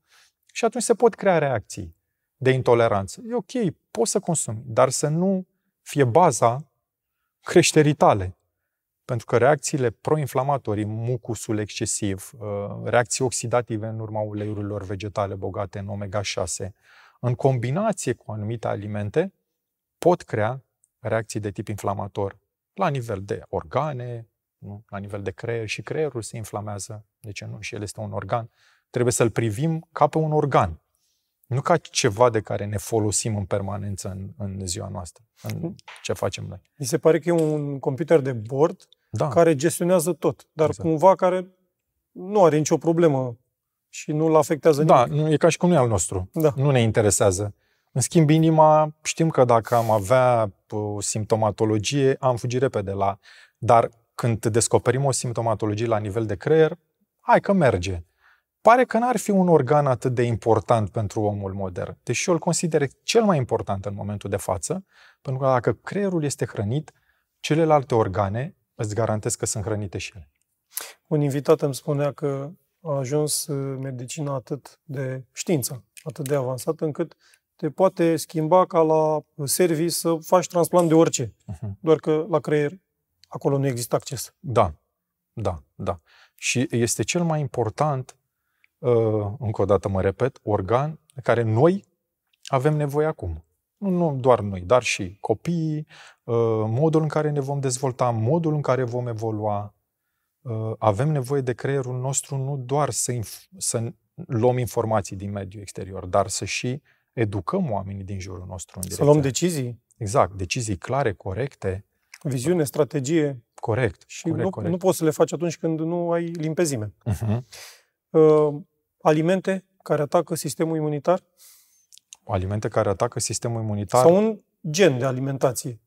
Și atunci se pot crea reacții de intoleranță. E ok, poți să consumi, dar să nu fie baza creșterii tale pentru că reacțiile proinflamatorii, mucusul excesiv, uh, reacții oxidative în urma uleiurilor vegetale bogate în omega-6, în combinație cu anumite alimente, pot crea reacții de tip inflamator la nivel de organe, nu? la nivel de creier și creierul se inflamează, de ce nu? Și el este un organ. Trebuie să-l privim ca pe un organ, nu ca ceva de care ne folosim în permanență în, în ziua noastră, în hmm. ce facem noi. Mi se pare că e un computer de bord da. care gestionează tot, dar exact. cumva care nu are nicio problemă și nu-l afectează da, nimic. Da, e ca și cum nu e al nostru. Da. Nu ne interesează. În schimb, inima, știm că dacă am avea o uh, simptomatologie, am fugit repede la... Dar când descoperim o simptomatologie la nivel de creier, hai că merge. Pare că n-ar fi un organ atât de important pentru omul modern, deși eu îl consider cel mai important în momentul de față, pentru că dacă creierul este hrănit, celelalte organe îți garantez că sunt hrănite și ele. Un invitat îmi spunea că a ajuns uh, medicina atât de știință, atât de avansată, încât te poate schimba ca la servis să faci transplant de orice. Uh-huh. Doar că la creier acolo nu există acces. Da, da, da. Și este cel mai important, uh, încă o dată mă repet, organ care noi avem nevoie acum nu doar noi, dar și copiii, uh, modul în care ne vom dezvolta, modul în care vom evolua. Uh, avem nevoie de creierul nostru nu doar să, inf- să luăm informații din mediul exterior, dar să și educăm oamenii din jurul nostru. În să luăm decizii. Exact, decizii clare, corecte. Viziune, strategie. Corect. Și corect, nu, corect. nu poți să le faci atunci când nu ai limpezime. Uh-huh. Uh, alimente care atacă sistemul imunitar. Alimente care atacă sistemul imunitar. Sau un gen de alimentație.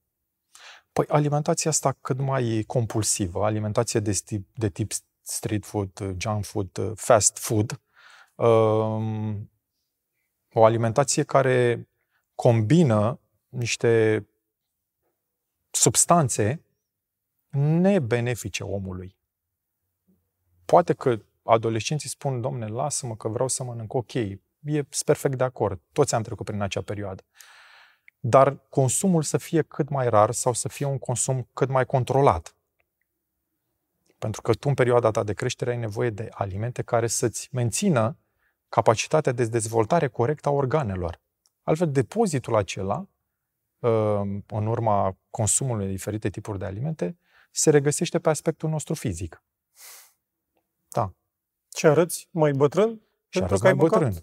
Păi alimentația asta cât mai compulsivă, alimentație de tip, de tip street food, junk food, fast food, um, o alimentație care combină niște substanțe nebenefice omului. Poate că adolescenții spun, domne, lasă-mă că vreau să mănânc, ok, e perfect de acord. Toți am trecut prin acea perioadă. Dar consumul să fie cât mai rar sau să fie un consum cât mai controlat. Pentru că tu în perioada ta de creștere ai nevoie de alimente care să-ți mențină capacitatea de dezvoltare corectă a organelor. Altfel, depozitul acela, uh, în urma consumului de diferite tipuri de alimente, se regăsește pe aspectul nostru fizic. Da. Și arăți mai bătrân? Și arăți mai bătrân.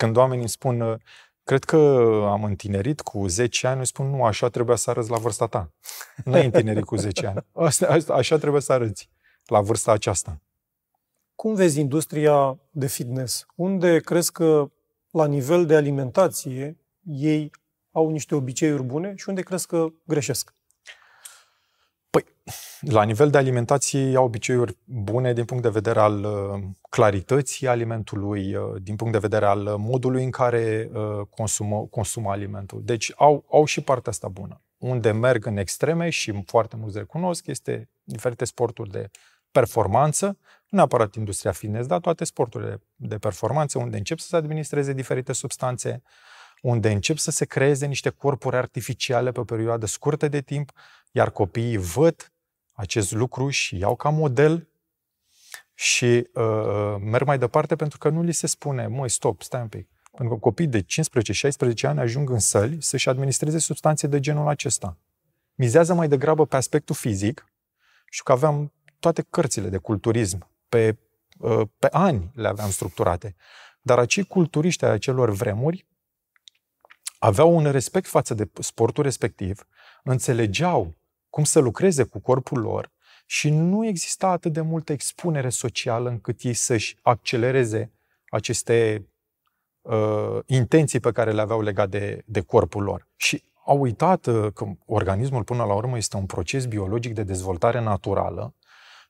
Când oamenii spun, cred că am întinerit cu 10 ani, îi spun, nu, așa trebuia să arăți la vârsta ta. Nu ai întinerit cu 10 ani. Asta, așa trebuie să arăți la vârsta aceasta. Cum vezi industria de fitness? Unde crezi că, la nivel de alimentație, ei au niște obiceiuri bune și unde crezi că greșesc? la nivel de alimentație au obiceiuri bune din punct de vedere al uh, clarității alimentului, uh, din punct de vedere al uh, modului în care consumă, consumă alimentul. Deci au, au și partea asta bună. Unde merg în extreme și foarte mulți recunosc este diferite sporturi de performanță, nu neapărat industria fitness, dar toate sporturile de performanță, unde încep să se administreze diferite substanțe, unde încep să se creeze niște corpuri artificiale pe o perioadă scurtă de timp, iar copiii văd acest lucru și iau ca model și uh, uh, merg mai departe pentru că nu li se spune, măi, stop, stai un pic. Pentru că copii de 15-16 ani ajung în săli să-și administreze substanțe de genul acesta. Mizează mai degrabă pe aspectul fizic și că aveam toate cărțile de culturism pe, uh, pe ani le aveam structurate. Dar acei culturiști ai acelor vremuri aveau un respect față de sportul respectiv, înțelegeau cum să lucreze cu corpul lor și nu exista atât de multă expunere socială încât ei să-și accelereze aceste uh, intenții pe care le aveau legate de, de corpul lor. Și au uitat uh, că organismul, până la urmă, este un proces biologic de dezvoltare naturală,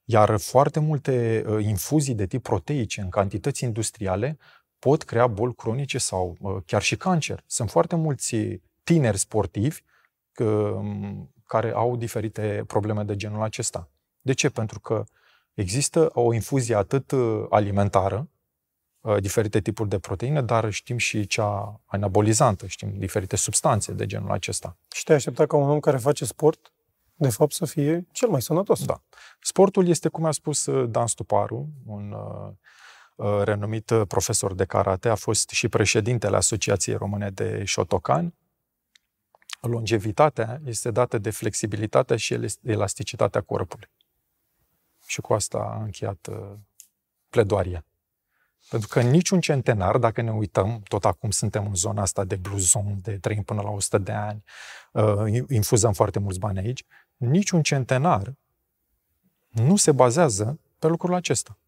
iar foarte multe uh, infuzii de tip proteice în cantități industriale pot crea boli cronice sau uh, chiar și cancer. Sunt foarte mulți tineri sportivi um, care au diferite probleme de genul acesta. De ce? Pentru că există o infuzie atât uh, alimentară, uh, diferite tipuri de proteine, dar știm și cea anabolizantă, știm diferite substanțe de genul acesta. Și te aștepta ca un om care face sport, de fapt, să fie cel mai sănătos. Da. Sportul este, cum a spus uh, Dan Stuparu, un renumit profesor de karate, a fost și președintele Asociației Române de Shotokan, Longevitatea este dată de flexibilitatea și elasticitatea corpului. Și cu asta a încheiat uh, pledoaria. Pentru că niciun centenar, dacă ne uităm, tot acum suntem în zona asta de blue zone, de trăim până la 100 de ani, uh, infuzăm foarte mulți bani aici, niciun centenar nu se bazează pe lucrul acesta.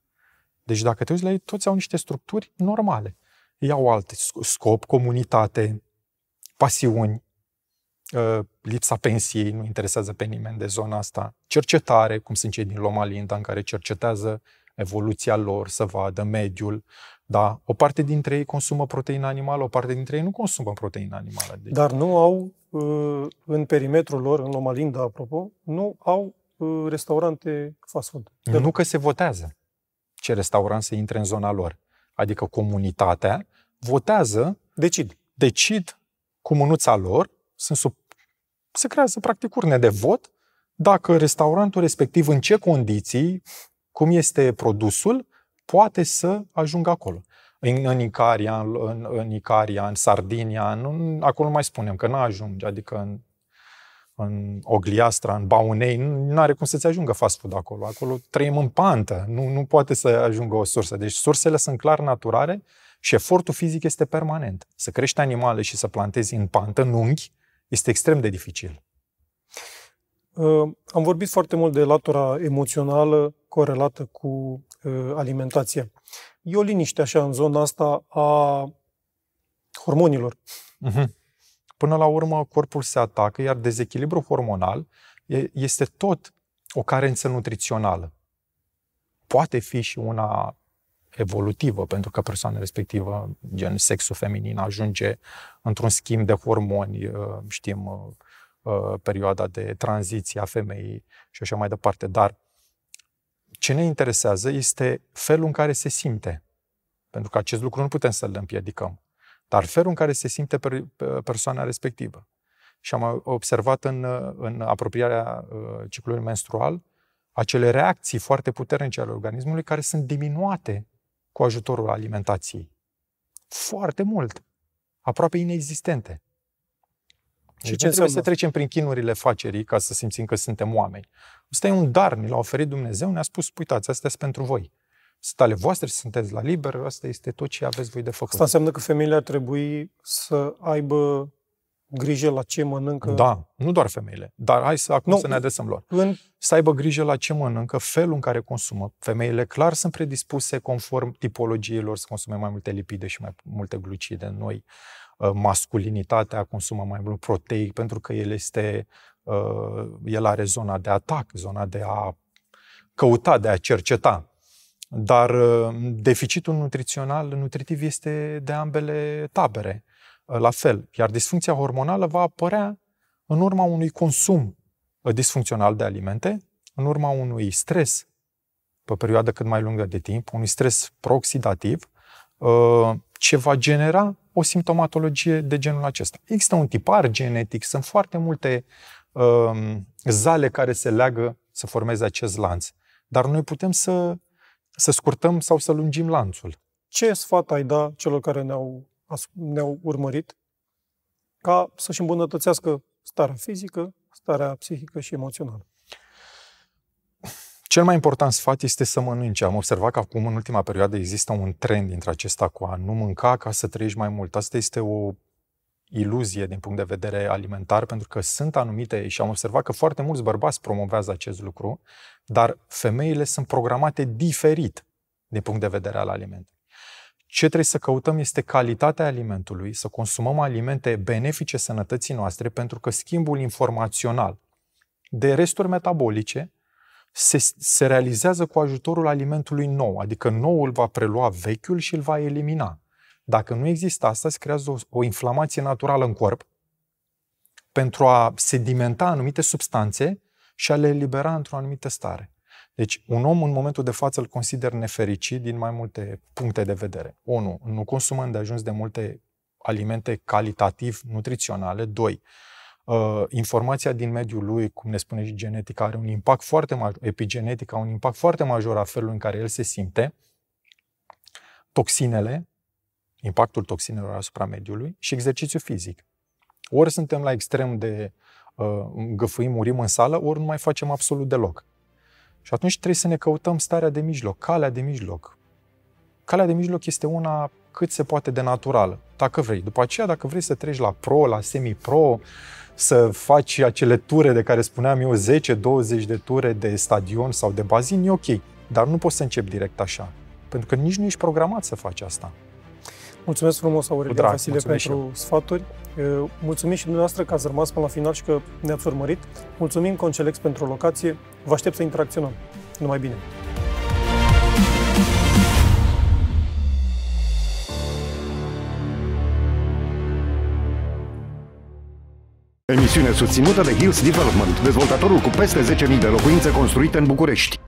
Deci dacă te uiți la ei, toți au niște structuri normale. Ei au alte scop, comunitate, pasiuni, Uh, lipsa pensiei, nu interesează pe nimeni de zona asta. Cercetare, cum sunt cei din Loma Linda, în care cercetează evoluția lor, să vadă mediul, da? O parte dintre ei consumă proteină animală, o parte dintre ei nu consumă proteină animală. Adică- deci... Dar nu au, uh, în perimetrul lor, în Loma Linda, apropo, nu au uh, restaurante fast food. Nu, nu că se votează ce restaurant să intre în zona lor. Adică comunitatea votează, decid, decid cu mânuța lor, sunt sub se creează practic urne de vot dacă restaurantul respectiv, în ce condiții, cum este produsul, poate să ajungă acolo. În, în Icaria, în, în, Icaria, în Sardinia, în, acolo mai spunem că nu ajunge, adică în, în Ogliastra, în Baunei, nu are cum să-ți ajungă fast food acolo. Acolo trăim în pantă, nu, nu poate să ajungă o sursă. Deci sursele sunt clar naturale și efortul fizic este permanent. Să crești animale și să plantezi în pantă, în unghi, este extrem de dificil. Uh, am vorbit foarte mult de latura emoțională corelată cu uh, alimentația. E o liniște așa în zona asta a hormonilor. Mhm. Până la urmă, corpul se atacă, iar dezechilibru hormonal este tot o carență nutrițională. Poate fi și una evolutivă, pentru că persoana respectivă, gen sexul feminin, ajunge într-un schimb de hormoni, uh, știm, uh, uh, perioada de tranziție a femeii și așa mai departe. Dar ce ne interesează este felul în care se simte. Pentru că acest lucru nu putem să-l împiedicăm. Dar felul în care se simte persoana respectivă. Și am observat în, în apropierea ciclului menstrual acele reacții foarte puternice ale organismului care sunt diminuate cu ajutorul alimentației. Foarte mult. Aproape inexistente. Și deci ce trebuie să trecem prin chinurile facerii ca să simțim că suntem oameni. Ăsta e un dar, ni l-a oferit Dumnezeu, ne-a spus, uitați, astea sunt pentru voi. Sunt ale voastre, sunteți la liber, asta este tot ce aveți voi de făcut. Asta înseamnă că femeile ar trebui să aibă grijă la ce mănâncă. Da, nu doar femeile, dar hai să acum nu, să ne adresăm lor. În... Să aibă grijă la ce mănâncă, felul în care consumă. Femeile clar sunt predispuse conform tipologiilor să consume mai multe lipide și mai multe glucide. Noi uh, masculinitatea consumă mai mult proteic pentru că el este uh, el are zona de atac, zona de a căuta, de a cerceta. Dar uh, deficitul nutrițional, nutritiv este de ambele tabere. Eh, la fel. Iar disfuncția hormonală va apărea în urma unui consum eh, disfuncțional de alimente, în urma unui stres pe perioadă cât mai lungă de timp, unui stres prooxidativ, eh, ce va genera o simptomatologie de genul acesta. Există un tipar genetic, sunt foarte multe ehm, zale care se leagă să formeze acest lanț, dar noi putem să, să scurtăm sau să lungim lanțul. Ce sfat ai da celor care ne-au ne-au urmărit ca să-și îmbunătățească starea fizică, starea psihică și emoțională. Cel mai important sfat este să mănânci. Am observat că acum, în ultima perioadă, există un trend dintre acesta cu a nu mânca ca să trăiești mai mult. Asta este o iluzie din punct de vedere alimentar, pentru că sunt anumite, și am observat că foarte mulți bărbați promovează acest lucru, dar femeile sunt programate diferit din punct de vedere al alimentului ce trebuie să căutăm este calitatea alimentului, să consumăm alimente benefice sănătății noastre, pentru că schimbul informațional de resturi metabolice se, se realizează cu ajutorul alimentului nou, adică noul va prelua vechiul și îl va elimina. Dacă nu există asta, se creează o, o inflamație naturală în corp pentru a sedimenta anumite substanțe și a le elibera într-o anumită stare. Deci, un om în momentul de față îl consider nefericit din mai multe puncte de vedere. 1. Nu consumând de ajuns de multe alimente calitativ nutriționale. 2. Uh, informația din mediul lui, cum ne spune și genetica, are un impact foarte major, epigenetica, un impact foarte major a felului în care el se simte. Toxinele, impactul toxinelor asupra mediului și exercițiu fizic. Ori suntem la extrem de uh, găfâi, murim în sală, ori nu mai facem absolut deloc. Și atunci trebuie să ne căutăm starea de mijloc, calea de mijloc. Calea de mijloc este una cât se poate de naturală, dacă vrei. După aceea, dacă vrei să treci la pro, la semi-pro, să faci acele ture de care spuneam eu, 10-20 de ture de stadion sau de bazin, e ok. Dar nu poți să începi direct așa. Pentru că nici nu ești programat să faci asta. Mulțumesc frumos, Aurelia drag, Vasile, pentru eu. sfaturi. Mulțumim și dumneavoastră că ați rămas până la final și că ne-ați urmărit. Mulțumim Concelex pentru locație. Vă aștept să interacționăm. Numai bine! Emisiune susținută de Hills Development, dezvoltatorul cu peste 10.000 de locuințe construite în București.